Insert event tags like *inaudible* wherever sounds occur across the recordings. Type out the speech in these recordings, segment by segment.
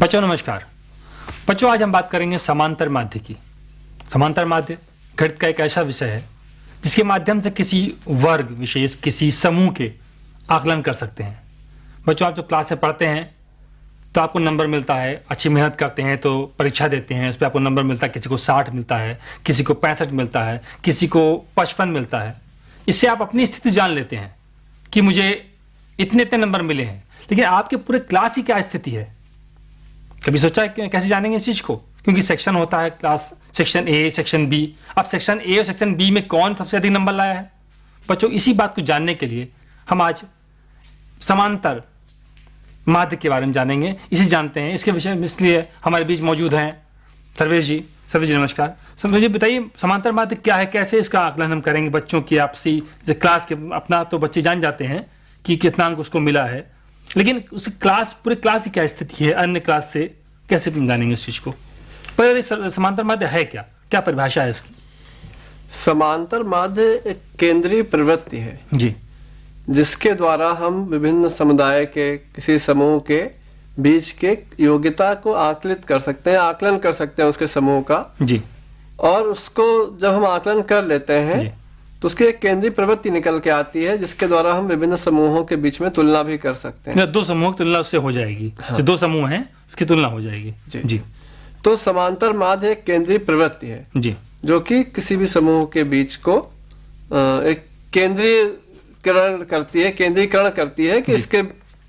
बच्चों नमस्कार बच्चों आज हम बात करेंगे समांतर माध्य की समांतर माध्य गणित का एक ऐसा विषय है जिसके माध्यम से किसी वर्ग विशेष किसी समूह के आकलन कर सकते हैं बच्चों आप जो क्लास में पढ़ते हैं तो आपको नंबर मिलता है अच्छी मेहनत करते हैं तो परीक्षा देते हैं उस पर आपको नंबर मिलता है किसी को साठ मिलता है किसी को पैंसठ मिलता है किसी को पचपन मिलता है इससे आप अपनी स्थिति जान लेते हैं कि मुझे इतने इतने नंबर मिले हैं लेकिन आपके पूरे क्लास की क्या स्थिति है कभी सोचा है कैसे जानेंगे इस चीज़ को क्योंकि सेक्शन होता है class section A section B अब सेक्शन ए और सेक्शन बी में कौन सबसे अधिक नंबर लाया है बच्चों इसी बात को जानने के लिए हम आज समांतर माध्य के बारे में जानेंगे इसी जानते हैं इसके विषय में इसलिए हमारे बीच मौजूद हैं सर्वेश जी सर्वेश जी नमस्कार सर्वेश जी बताइए समांतर माध्य क्या है कैसे इसका आकलन हम करेंगे बच्चों की आपसी क्लास के अपना तो बच्चे जान जाते हैं कि कितना अंक उसको मिला है लेकिन उस क्लास पूरे क्लास की क्या स्थिति है अन्य क्लास से कैसे जानेंगे उस चीज़ को पर समांतर माध्य है क्या क्या परिभाषा है इसकी समांतर माध्य एक केंद्रीय प्रवृत्ति है जी जिसके द्वारा हम विभिन्न समुदाय के किसी समूह के बीच के योग्यता को आकलित कर सकते हैं आकलन कर सकते हैं उसके समूह का जी और उसको जब हम आकलन कर लेते हैं उसकी एक केंद्रीय प्रवृत्ति निकल के आती है जिसके द्वारा हम विभिन्न समूहों के बीच में तुलना भी कर सकते हैं दो समूह की तुलना उससे हो जाएगी हाँ। दो समूह हैं उसकी तुलना हो जाएगी जी जी तो समांतर माध्य एक केंद्रीय प्रवृत्ति है जी जो कि किसी भी समूह के बीच को एक केंद्रीयकरण करती है केंद्रीकरण करती है कि इसके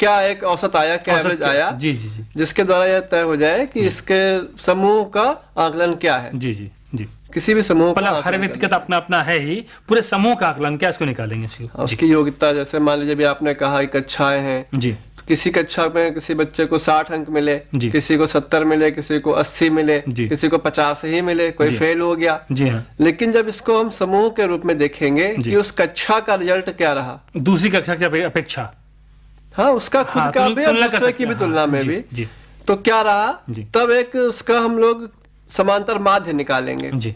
क्या एक औसत आया क्या औसत आया जी जी जी जिसके द्वारा यह तय हो जाए कि इसके समूह का आकलन क्या है जी जी किसी भी समूह का हर व्यक्ति का अपना अपना है ही पूरे समूह का आकलन क्या इसको निकालेंगे हाँ, उसकी योग्यता जैसे मान लीजिए अभी आपने कहा कक्षाएं हैं जी तो किसी कक्षा में किसी बच्चे को साठ अंक मिले किसी को सत्तर मिले किसी को अस्सी मिले किसी को पचास ही मिले कोई फेल हो गया जी हाँ। लेकिन जब इसको हम समूह के रूप में देखेंगे कि उस कक्षा का रिजल्ट क्या रहा दूसरी कक्षा की अपेक्षा हाँ उसका खुद हाँ, का भी और दूसरे की भी तुलना में हाँ, भी तो क्या रहा तब एक उसका हम लोग समांतर माध्य निकालेंगे जी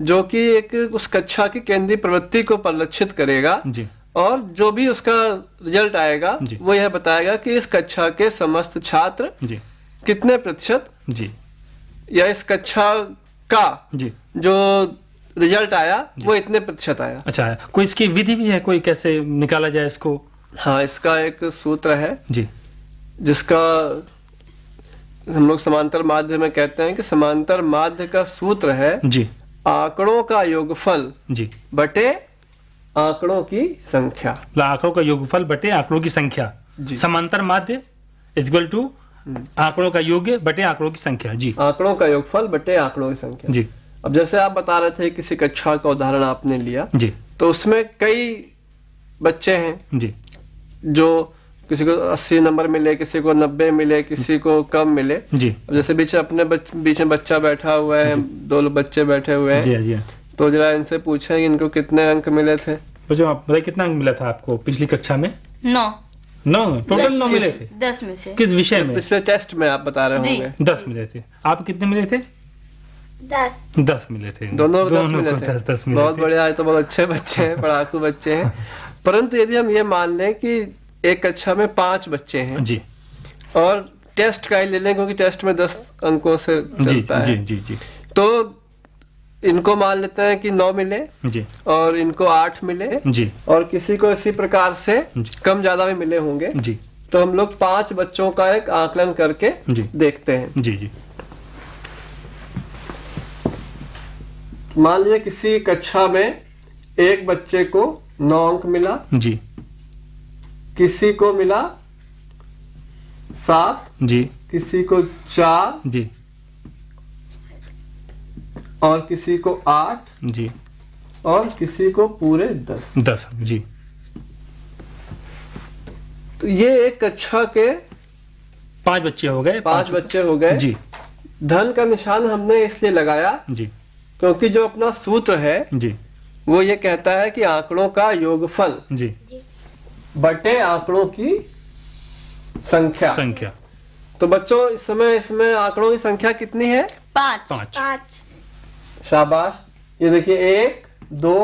जो कि एक उस कक्षा की केंद्रीय प्रवृत्ति को परिलक्षित करेगा जी और जो भी उसका रिजल्ट आएगा वो यह बताएगा कि इस कक्षा के समस्त छात्र जी कितने प्रतिशत जी या इस कक्षा का जी जो रिजल्ट आया वो इतने प्रतिशत आया अच्छा है। कोई इसकी विधि भी है कोई कैसे निकाला जाए इसको हाँ इसका एक सूत्र है जी जिसका हम लोग समांतर माध्य में कहते हैं कि समांतर माध्य का सूत्र है जी आंकड़ों का योगफल जी बटे आंकड़ों की संख्या आंकड़ों का योगफल बटे आंकड़ों की संख्या जी समांतर माध्य इजगल टू हम्म। आंकड़ों का योग बटे आंकड़ों की संख्या जी आंकड़ों का योगफल बटे आंकड़ों की संख्या जी अब जैसे आप बता रहे थे किसी कक्षा का उदाहरण आपने लिया जी तो उसमें कई बच्चे हैं जी जो किसी को अस्सी नंबर मिले किसी को नब्बे मिले किसी को कम मिले जी जैसे बीच अपने बच, बीच में बच्चा बैठा हुआ है दो बच्चे बैठे हुए हैं तो जरा इनसे पूछे इनको कितने अंक मिले थे आप बताइए कितना अंक मिला था आपको पिछली कक्षा में नौ नौ टोटल नौ मिले थे दस में से किस विषय में पिछले टेस्ट में आप बता रहे होंगे दस मिले थे आप कितने मिले थे दस दस मिले थे दोनों, दस मिले थे दस, दस मिले बहुत बढ़िया तो बहुत अच्छे बच्चे हैं पढ़ाकू बच्चे हैं *laughs* परंतु यदि हम ये मान लें कि एक कक्षा में पांच बच्चे हैं जी और टेस्ट का ही ले लें क्योंकि टेस्ट में दस अंकों से चलता जी, है जी, जी, जी. तो इनको मान लेते हैं कि नौ मिले जी और इनको आठ मिले जी और किसी को इसी प्रकार से कम ज्यादा भी मिले होंगे जी तो हम लोग पांच बच्चों का एक आकलन करके जी देखते हैं जी जी मान लीजिए किसी कक्षा में एक बच्चे को नौ अंक मिला जी किसी को मिला सात जी किसी को चार जी और किसी को आठ जी और किसी को पूरे दस दस जी तो ये एक कक्षा के पांच बच्चे हो गए पांच बच्चे हो गए जी धन का निशान हमने इसलिए लगाया जी क्योंकि जो अपना सूत्र है जी वो ये कहता है कि आंकड़ों का योगफल जी बटे आंकड़ों की संख्या संख्या तो बच्चों इस समय इसमें आंकड़ों की संख्या कितनी है पांच पाँच, पाँच। शाबाश ये देखिए एक दो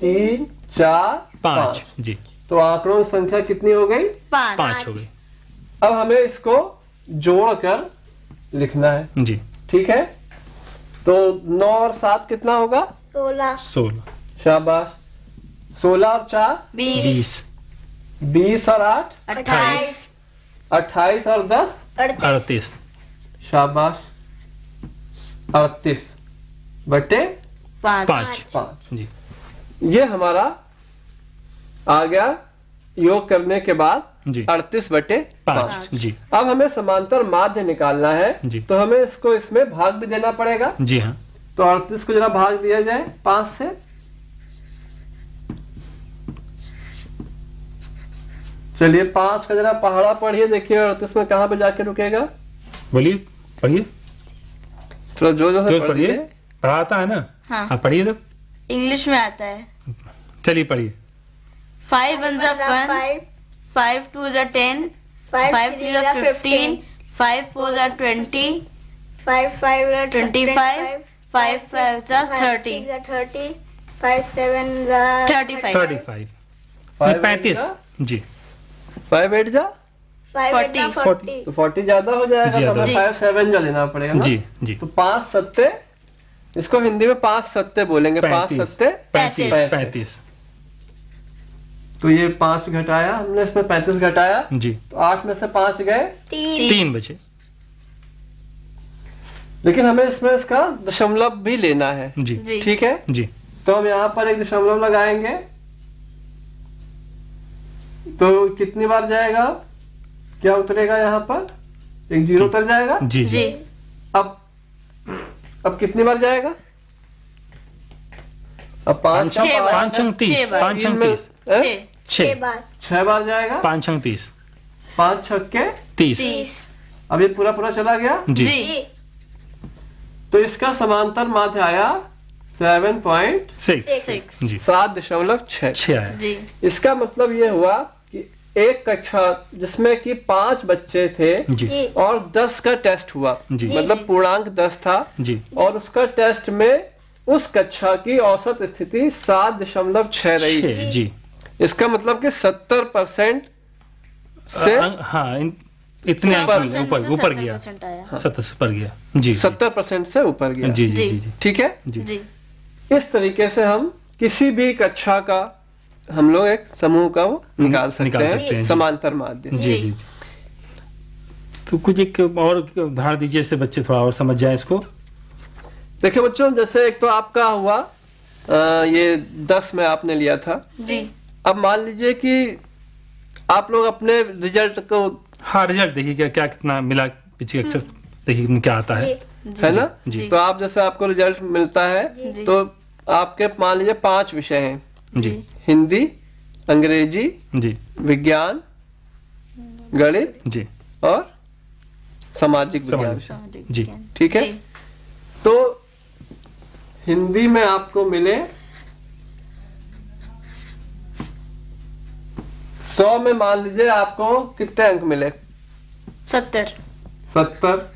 तीन चार पांच जी तो आंकड़ों की संख्या कितनी हो गई पांच हो गई अब हमें इसको जोड़कर लिखना है जी ठीक है तो नौ और सात कितना होगा सोलह सोलह शाबाश सोलह और चार बीस। बीस और आठ अट्ठाईस अट्ठाईस और दस अड़तीस शाबाश अड़तीस बटे पांच पांच जी ये हमारा आ गया योग करने के बाद अड़तीस बटे पांच जी अब हमें समांतर माध्य निकालना है तो हमें इसको इसमें भाग भी देना पड़ेगा जी हाँ तो अड़तीस को जरा भाग दिया जाए पांच से चलिए पांच का जरा पहाड़ा पढ़िए देखिए अड़तीस में कहा पे जाके रुकेगा बोलिए पढ़िए थोड़ा जो जो से पढ़िए पढ़ाता है ना हाँ। पढ़िए तो इंग्लिश में आता है चलिए पढ़िए फाइव वन जो वन फाइव टू जो टेन फाइव थ्री जो फिफ्टीन फाइव फोर जो twenty five five twenty five five five जो thirty thirty five seven thirty five thirty five पैंतीस जी फाइव एट जा फोर्टी तो फोर्टी ज्यादा हो जाएगा तो फाइव सेवन जो लेना पड़ेगा जी जी तो पांच सत्य इसको हिंदी में पांच सत्य बोलेंगे पाँच सत्ते पैंतीस तो ये पांच घटाया हमने इसमें पैंतीस घटाया जी तो आठ में से पांच गए तीन, तीन बचे लेकिन हमें इसमें इसका दशमलव भी लेना है जी ठीक है जी तो हम यहाँ पर एक दशमलव लगाएंगे तो कितनी बार जाएगा क्या उतरेगा यहाँ पर एक जीरो उतर जाएगा जी जी अब अब कितनी बार जाएगा अब पांच पांच तीस पांच छह बार छह बार जाएगा पांच तीस पांच छक्के तीस अब ये पूरा पूरा चला गया जी, जी। तो इसका समांतर माध्य आया सेवन पॉइंट सिक्स सात दशमलव छह इसका मतलब ये हुआ एक कक्षा जिसमें कि पांच बच्चे थे और दस का टेस्ट हुआ मतलब पूर्णांक दस था और उसका टेस्ट में उस कक्षा की औसत स्थिति सात दशमलव छह रही जी इसका मतलब कि सत्तर परसेंट से आ, हाँ इन, इतने ऊपर ऊपर गया सत्तर ऊपर गया जी सत्तर परसेंट से ऊपर गया जी जी जी ठीक है जी इस तरीके से हम किसी भी कक्षा का हम लोग एक समूह का वो हम्म, निकाल सकते, निकाल सकते हैं, हैं समांतर माध्यम जी जी तो कुछ एक और उदाहरण दीजिए इससे बच्चे थोड़ा और समझ जाए इसको देखिए बच्चों जैसे एक तो आपका हुआ आ, ये दस में आपने लिया था जी अब मान लीजिए कि आप लोग अपने रिजल्ट को हाँ रिजल्ट देखिए क्या क्या कितना मिला पीछे अक्षर हम्म। देखिए क्या आता है है ना जी। तो आप जैसे आपको रिजल्ट मिलता है तो आपके मान लीजिए पांच विषय हैं जी हिंदी अंग्रेजी जी विज्ञान गणित जी और सामाजिक विज्ञान जी ठीक है तो हिंदी में आपको मिले सौ में मान लीजिए आपको कितने अंक मिले सत्तर सत्तर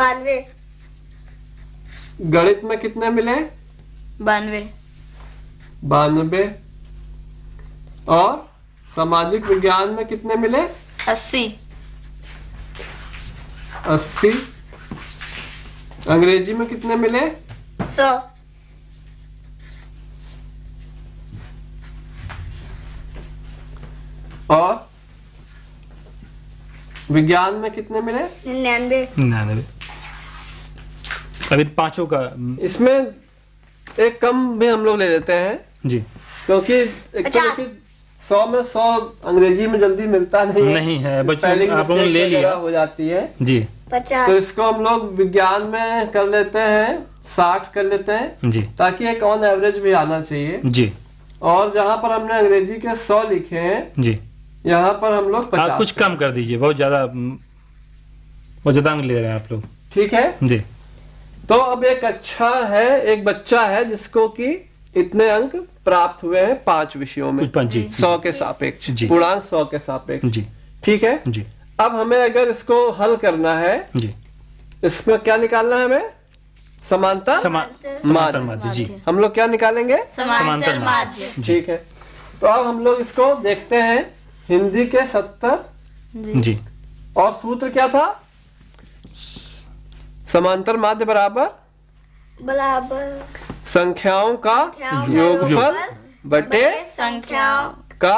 बानवे गणित में कितने मिले बानवे बानबे और सामाजिक विज्ञान में कितने मिले अस्सी अस्सी अंग्रेजी में कितने मिले सौ और विज्ञान में कितने मिले निन्यानवे निन्यानवे अभी पांचों का हम्म। इसमें एक कम भी हम लोग ले लेते हैं जी क्योंकि एक तो देखिए सौ में सौ अंग्रेजी में जल्दी मिलता नहीं नहीं है बच्चों ले लिया हो जाती है जी पचास तो इसको हम लोग विज्ञान में कर लेते हैं साठ कर लेते हैं जी ताकि एक ऑन एवरेज भी आना चाहिए जी और जहाँ पर हमने अंग्रेजी के सौ लिखे हैं जी यहाँ पर हम लोग आप हाँ, कुछ कम कर दीजिए बहुत ज्यादा बहुत ज्यादा ले रहे हैं आप लोग ठीक है जी तो अब एक अच्छा है एक बच्चा है जिसको की इतने अंक प्राप्त हुए हैं पांच विषयों में सौ के सापेक्ष पूर्णांक सौ के सापेक्ष ठीक है जी अब हमें अगर इसको हल करना है जी इसमें क्या निकालना है हमें समानता समांतर जी हम लोग क्या निकालेंगे समांतर ठीक है तो अब हम लोग इसको देखते हैं हिंदी के सत्तर जी और सूत्र क्या था समांतर माध्य बराबर बराबर संख्याओं का योगफल बटे संख्याओं का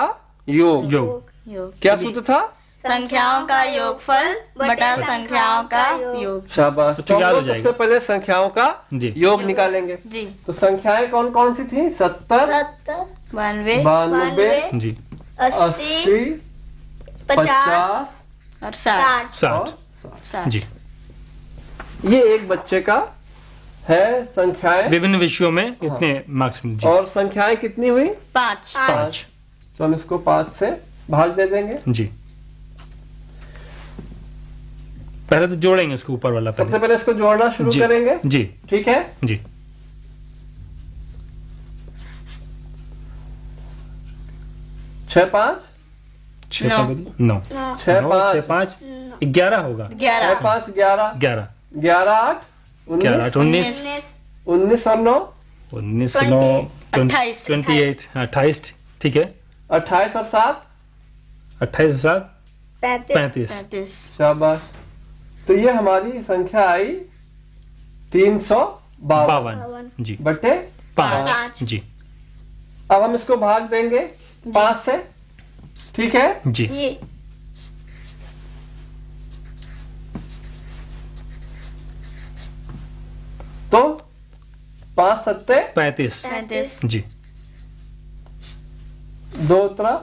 योग योग क्या सूत्र था संख्याओं का योगफल बटा संख्याओं का योग शाबाश तो, तो सबसे पहले संख्याओं का योग निकालेंगे जी तो संख्याएं कौन कौन सी थी सत्तर बानवे बानवे अस्सी पचास और साठ साठ जी ये एक बच्चे का है संख्याएं विभिन्न विषयों में हाँ। इतने हाँ। मार्क्स और संख्याएं कितनी हुई पांच पांच तो हम इसको पांच से भाग दे देंगे जी पहले तो जोड़ेंगे इसको ऊपर वाला सबसे पहले इसको जोड़ना शुरू करेंगे जी ठीक है जी छ पांच नौ छह पाँच ग्यारह होगा ग्यारह पांच ग्यारह ग्यारह ग्यारह आठ क्या उन्नीस उन्नीस और नौ उन्नीस नौ ट्वेंटी एट अट्ठाईस ठीक है अट्ठाईस और सात अट्ठाईस और सात पैंतीस शाबाश तो ये हमारी संख्या आई तीन सौ बावन जी बटे पांच जी अब हम इसको भाग देंगे पांच से ठीक है जी, जी। तो पांच सत्ते पैतीस पैतीस जी दो तरह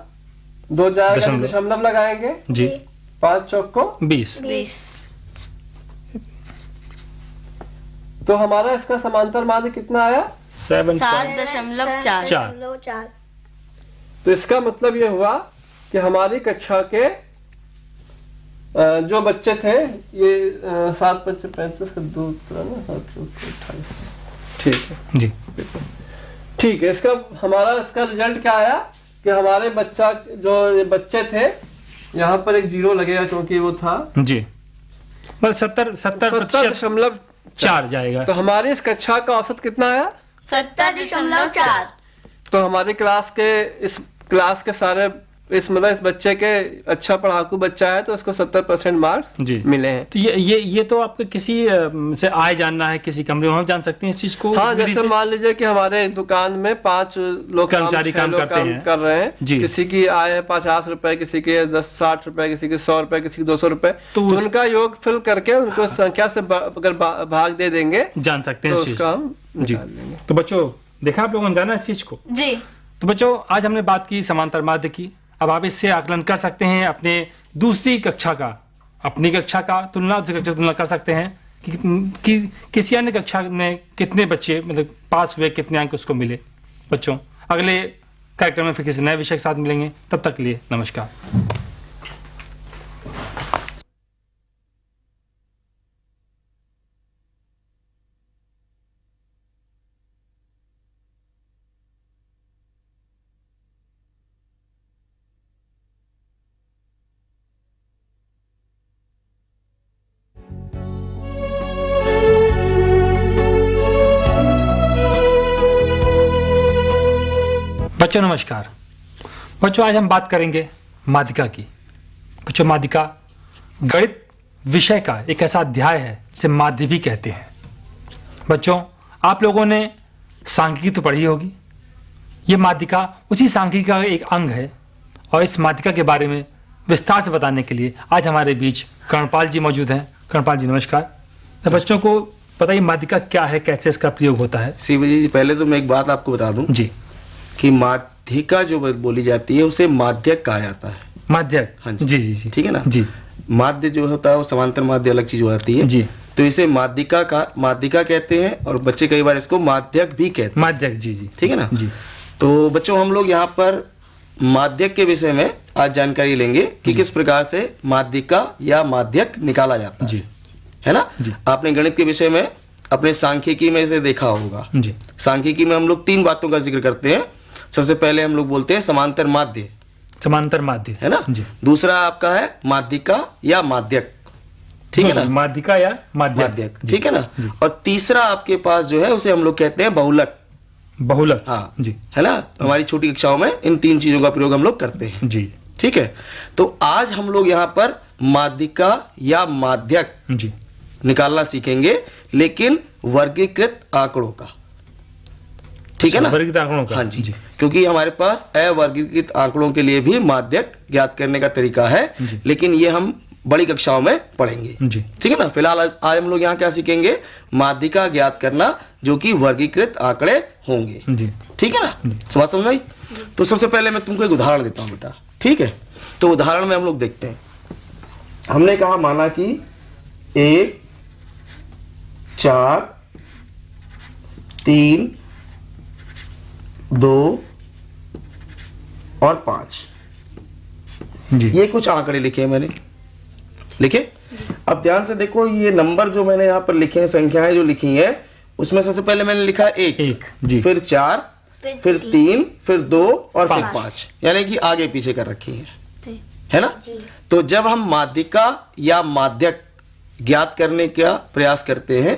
दो जाएगा दशमलव लगाएंगे जी पांच चौक को बीस बीस तो हमारा इसका समांतर माध्य कितना आया सेवन सात दशमलव चार चार तो इसका मतलब ये हुआ कि हमारी कक्षा के जो बच्चे थे ये सात बच्चे पैंतीस का दो अट्ठाईस ठीक है जी ठीक है इसका हमारा इसका रिजल्ट क्या आया कि हमारे बच्चा जो बच्चे थे यहाँ पर एक जीरो लगेगा क्योंकि वो था जी बस मतलब सत्तर सत्तर दशमलव चार जाएगा तो हमारी इस कक्षा का औसत कितना आया सत्तर दशमलव चार तो हमारी क्लास के इस क्लास के सारे इस मतलब इस बच्चे के अच्छा पढ़ाकू बच्चा है तो उसको सत्तर परसेंट मार्क्स मिले हैं तो ये ये ये तो आपके किसी से आय जानना है किसी कमरे में हम जान सकते हैं इस चीज को हाँ जैसे मान लीजिए कि हमारे दुकान में पांच लोग कर्मचारी काम, काम कर रहे हैं किसी की आय है पचास रुपए किसी के दस साठ रुपए किसी के सौ रुपए किसी के दो सौ रुपए तो, तो उनका योग फिल करके उनको संख्या से अगर भाग दे देंगे जान सकते हैं तो उसका हम जी तो बच्चों देखा आप लोगों ने जाना इस चीज को जी तो बच्चों आज हमने बात की समांतर माध्य की अब आप इससे आकलन कर सकते हैं अपने दूसरी कक्षा का अपनी कक्षा का तुलना दूसरी कक्षा तुलना कर सकते हैं कि, कि किसी अन्य कक्षा में कितने बच्चे मतलब पास हुए कितने अंक उसको मिले बच्चों अगले कार्यक्रम में फिर किसी नए विषय के साथ मिलेंगे तब तक लिए नमस्कार बच्चों नमस्कार बच्चों आज हम बात करेंगे माधिका की बच्चों माधिका गणित विषय का एक ऐसा अध्याय है जिसे माध्य भी कहते हैं बच्चों आप लोगों ने सांख्यिकी तो पढ़ी होगी ये माधिका उसी सांख्यिकी का एक अंग है और इस माधिका के बारे में विस्तार से बताने के लिए आज हमारे बीच कर्णपाल जी मौजूद हैं कर्णपाल जी नमस्कार तो बच्चों को पता ही माधिका क्या है कैसे इसका प्रयोग होता है सीवी जी पहले तो मैं एक बात आपको बता दूं जी कि माध्यिका जो बोली जाती है उसे माध्यक कहा जाता है माध्यक हाँ जी जी जी ठीक है ना जी माध्य जो होता है वो समांतर माध्य अलग चीज हो जाती है जी तो इसे माध्यिका का माध्यिका कहते हैं और बच्चे कई बार इसको माध्यक भी कहते हैं माध्यक जी जी ठीक है ना जी तो बच्चों हम लोग यहाँ पर माध्यक के विषय में आज जानकारी लेंगे कि किस प्रकार से माध्यिका या माध्यक निकाला जाता है जी है ना आपने गणित के विषय में अपने सांख्यिकी में इसे देखा होगा जी सांख्यिकी में हम लोग तीन बातों का जिक्र करते हैं सबसे पहले हम लोग बोलते हैं समांतर माध्य समांतर माध्य है ना जी दूसरा आपका है माध्यिका या माध्यक ठीक है ना माध्यिका या माध्यक ठीक है ना और तीसरा आपके पास जो है उसे हम लोग कहते हैं बहुलक बहुलक हाँ जी है ना हमारी छोटी कक्षाओं में इन तीन चीजों का प्रयोग हम लोग करते हैं जी ठीक है तो आज हम लोग यहाँ पर माध्यिका या माध्यक जी निकालना सीखेंगे लेकिन वर्गीकृत आंकड़ों का ठीक है ना वर्गीकृत आंकड़ों का हाँ जी, जी क्योंकि हमारे पास अवर्गीकृत आंकड़ों के लिए भी माध्यक ज्ञात करने का तरीका है लेकिन ये हम बड़ी कक्षाओं में पढ़ेंगे ठीक है ना फिलहाल आज हम लोग यहाँ क्या सीखेंगे माध्यिका ज्ञात करना जो कि वर्गीकृत आंकड़े होंगे ठीक है ना समझ समझ आई तो सबसे पहले मैं तुमको एक उदाहरण देता हूँ बेटा ठीक है तो उदाहरण में हम लोग देखते हैं हमने कहा माना कि एक चार तीन दो और पांच जी ये कुछ आंकड़े लिखे हैं मैंने लिखे अब ध्यान से देखो ये नंबर जो मैंने यहां पर लिखे हैं संख्याएं जो लिखी है उसमें सबसे पहले मैंने लिखा एक, एक जी। फिर चार फिर, तीन, तीन फिर दो और फिर पांच यानी कि आगे पीछे कर रखी है है ना तो जब हम माध्यिका या माध्यक ज्ञात करने का प्रयास करते हैं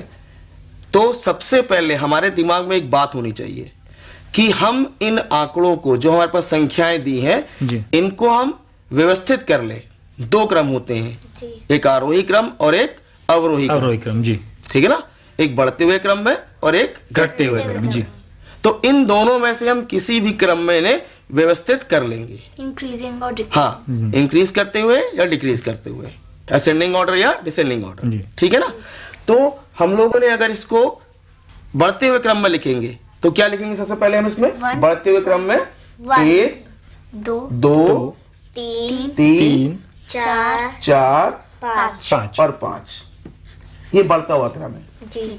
तो सबसे पहले हमारे दिमाग में एक बात होनी चाहिए कि हम इन आंकड़ों को जो हमारे पास संख्याएं दी हैं इनको हम व्यवस्थित कर ले दो क्रम होते हैं एक आरोही क्रम और एक अवरोही अवरोही क्रम जी ठीक है ना एक बढ़ते हुए क्रम में और एक घटते हुए क्रम जी तो इन दोनों में से हम किसी भी क्रम में इन्हें व्यवस्थित कर लेंगे इंक्रीजिंग और हाँ इंक्रीज हम्म। करते हुए या डिक्रीज करते हुए असेंडिंग ऑर्डर या डिसेंडिंग ऑर्डर ठीक है ना तो हम लोगों ने अगर इसको बढ़ते हुए क्रम में लिखेंगे तो क्या लिखेंगे सबसे पहले हम इसमें बढ़ते हुए क्रम में एक दो दो तीन तीन चार चार पांच और पांच ये बढ़ता हुआ क्रम है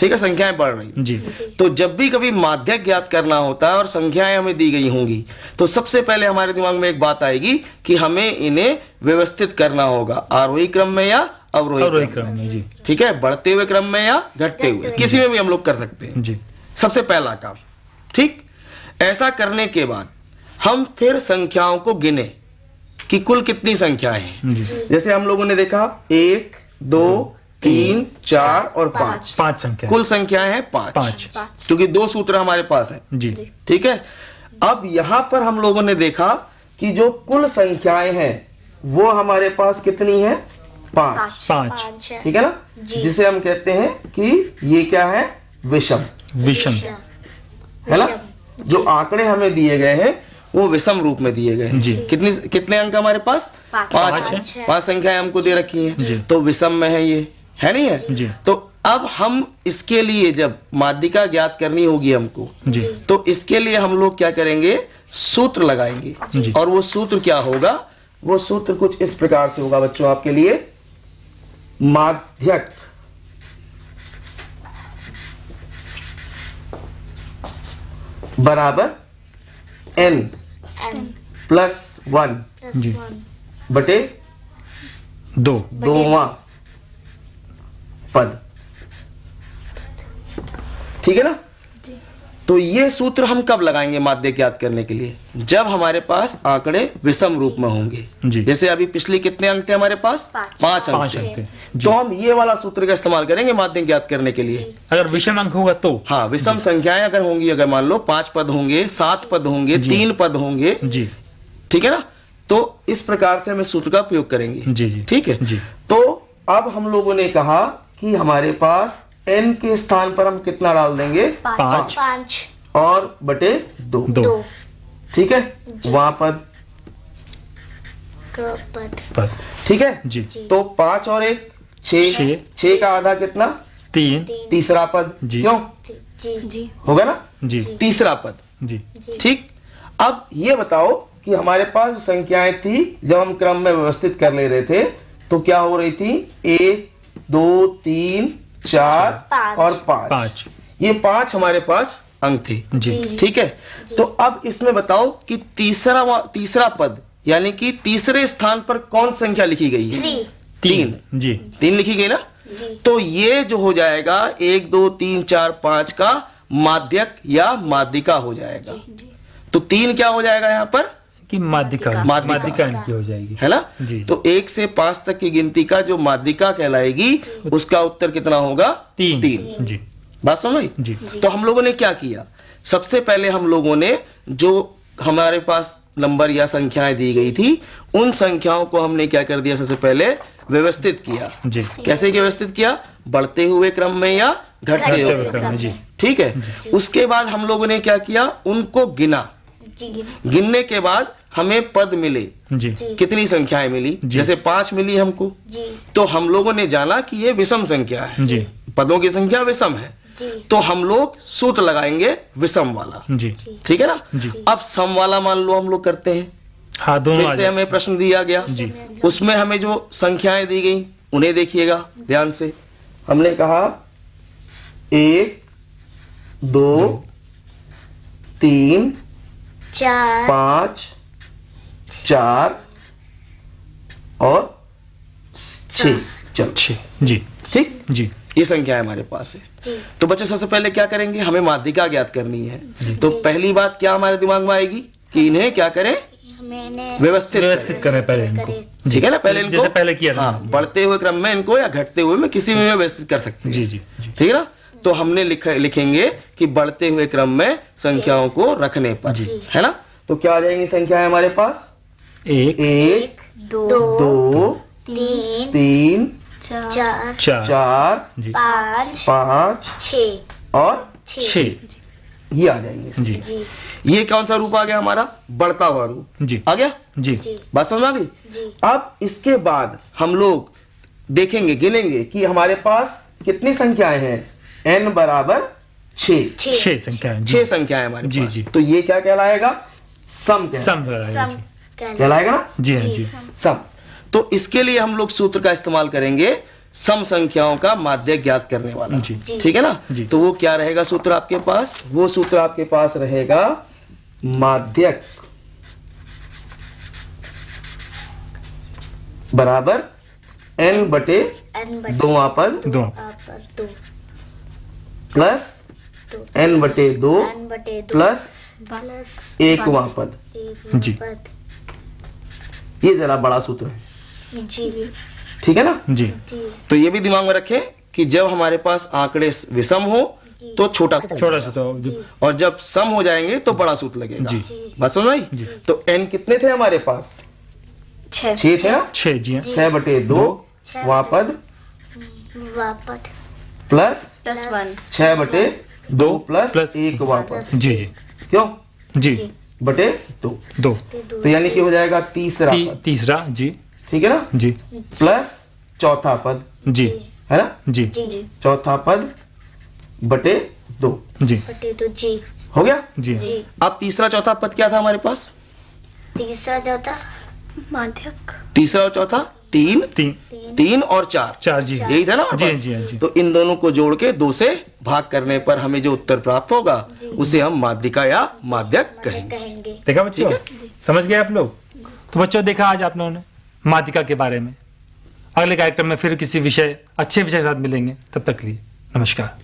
ठीक है संख्याएं बढ़ रही जी तो जब भी कभी माध्यक ज्ञात करना होता है और संख्याएं हमें दी गई होंगी तो सबसे पहले हमारे दिमाग में एक बात आएगी कि हमें इन्हें व्यवस्थित करना होगा आरोही क्रम में या अवरोही क्रम में जी ठीक है बढ़ते हुए क्रम में या घटते हुए किसी में भी हम लोग कर सकते हैं जी सबसे पहला काम ठीक ऐसा करने के बाद हम फिर संख्याओं को गिने कि कुल कितनी संख्या है जैसे हम लोगों ने देखा एक दो तीन चार और पांच पांच संख्या कुल संख्याएं है पांच पांच क्योंकि दो सूत्र हमारे पास है जी ठीक है अब यहां पर हम लोगों ने देखा कि जो कुल संख्याएं हैं वो हमारे पास कितनी है पांच पांच ठीक है ना जिसे हम कहते हैं कि ये क्या है विषम विषम है ना जो आंकड़े हमें दिए गए हैं वो विषम रूप में दिए गए जी कितने कितने अंक हमारे पास पांच पांच संख्याएं हमको दे रखी हैं तो विषम में है ये है नहीं है जी तो अब हम इसके लिए जब माध्यिका ज्ञात करनी होगी हमको जी तो इसके लिए हम लोग क्या करेंगे सूत्र लगाएंगे और वो सूत्र क्या होगा वो सूत्र कुछ इस प्रकार से होगा बच्चों आपके लिए माध्यक बराबर एन प्लस वन बटे दो दोवा पद ठीक है ना तो ये सूत्र हम कब लगाएंगे माध्य ज्ञात करने के लिए जब हमारे पास आंकड़े विषम रूप में होंगे जैसे अभी पिछले कितने अंक थे हमारे पास पांच अंक थे तो हम ये वाला सूत्र का इस्तेमाल करेंगे माध्य ज्ञात करने के लिए अगर विषम अंक होगा तो हाँ विषम संख्याएं अगर होंगी अगर मान लो पांच पद होंगे सात पद होंगे तीन पद होंगे ठीक है ना तो इस प्रकार से हम इस सूत्र का उपयोग करेंगे ठीक है तो अब हम लोगों ने कहा कि हमारे पास एन के स्थान पर हम कितना डाल देंगे पांच पांच और बटे दो दो ठीक है वहां पद ठीक है जी तो पांच और एक छह छह का आधा कितना तीन तीसरा पद जी क्यों जी जी होगा ना जी तीसरा पद जी ठीक अब ये बताओ कि हमारे पास संख्याएं थी जब हम क्रम में व्यवस्थित कर ले रहे थे तो क्या हो रही थी एक दो तीन चार और पांच पांच ये पांच हमारे पास अंक थे जी ठीक है जी। तो अब इसमें बताओ कि तीसरा तीसरा पद यानी कि तीसरे स्थान पर कौन संख्या लिखी गई है तीन, तीन जी तीन लिखी गई ना तो ये जो हो जाएगा एक दो तीन चार पांच का माध्यक या माध्यिका हो जाएगा जी, जी। तो तीन क्या हो जाएगा यहाँ पर इसकी माध्यिका माध्यिका माध्यिका इनकी हो जाएगी है ना जी तो एक से पांच तक की गिनती का जो माध्यिका कहलाएगी उसका उत्तर कितना होगा तीन तीन जी बात समझ जी तो हम लोगों ने क्या किया सबसे पहले हम लोगों ने जो हमारे पास नंबर या संख्याएं दी गई थी उन संख्याओं को हमने क्या कर दिया सबसे पहले व्यवस्थित किया जी कैसे व्यवस्थित किया बढ़ते हुए क्रम में या घटते हुए क्रम में जी ठीक है उसके बाद हम लोगों ने क्या किया उनको गिना गिनने के बाद हमें पद मिले जी कितनी संख्याएं मिली जैसे पांच मिली हमको तो हम लोगों ने जाना कि ये विषम संख्या है जी पदों की संख्या विषम है तो हम लोग सूत्र लगाएंगे विषम वाला जी ठीक है ना अब सम वाला मान लो हम लोग करते हैं हाँ दोनों से हमें प्रश्न दिया गया जी उसमें हमें जो संख्याएं दी गई उन्हें देखिएगा ध्यान से हमने कहा एक दो तीन चार पांच चार और छ हाँ। छ जी ठीक जी ये संख्या हमारे पास है तो बच्चे सबसे पहले क्या करेंगे हमें माध्यिका ज्ञात करनी है तो पहली बात क्या हमारे दिमाग में आएगी कि हाँ। इन्हें क्या करें व्यवस्थित व्यवस्थित करें पहले इनको ठीक है ना पहले इनको जैसे पहले किया हाँ बढ़ते हुए क्रम में इनको या घटते हुए में किसी में व्यवस्थित कर सकते हैं जी जी ठीक है ना तो हमने लिख लिखेंगे कि बढ़ते हुए क्रम में संख्याओं को रखने पर जी है ना तो क्या आ जाएंगी संख्याएं हमारे पास एक, एक दो, दो तीन तीन चार चार पांच छ और छ ये आ जाएंगे जी ये कौन सा रूप आ गया हमारा बढ़ता हुआ रूप जी आ गया जी बात समझ आ गई अब इसके बाद हम लोग देखेंगे गिनेंगे कि हमारे पास कितनी संख्याएं हैं एन बराबर छ संख्या छह है हमारे जी जी तो ये क्या कहलाएगा सम सम कहलाएगा ना जी हाँ जी सम तो इसके लिए हम लोग सूत्र का इस्तेमाल करेंगे सम संख्याओं का माध्य ज्ञात करने वाला ठीक है ना तो वो क्या रहेगा सूत्र आपके पास वो सूत्र आपके पास रहेगा माध्यक बराबर एन बटे दो दो प्लस एन बटे दो प्लस एक वहां पद जी ये जरा बड़ा सूत्र है जी ठीक है ना जी तो ये भी दिमाग में रखें कि जब हमारे पास आंकड़े विषम हो तो छोटा छोटा सूत्र और जब सम हो जाएंगे तो बड़ा सूत्र लगेगा जी बात समझ आई तो एन कितने थे हमारे पास छह छह जी छह बटे दो वापद वापद प्लस प्लस वन छह बटे दो प्लस, प्लस एक वापस जी जी क्यों जी बटे दो दो तो यानी कि हो जाएगा तीसरा ती, तीसरा जी ठीक है ना जी प्लस चौथा पद जी है ना जी चौथा पद बटे दो जी बटे दो जी हो गया जी अब तीसरा चौथा पद क्या था हमारे पास तीसरा चौथा माध्यक तीसरा और चौथा तीन तीन तीन और चार चार जी यही था ना जी, जी, जी तो इन दोनों को जोड़ के दो से भाग करने पर हमें जो उत्तर प्राप्त होगा उसे हम माध्यिका या माध्यक कहेंगे देखा बच्चों समझ गए आप लोग तो बच्चों देखा आज आप लोगों ने माध्यिका के बारे में अगले कार्यक्रम में फिर किसी विषय अच्छे विषय के साथ मिलेंगे तब तक लिए नमस्कार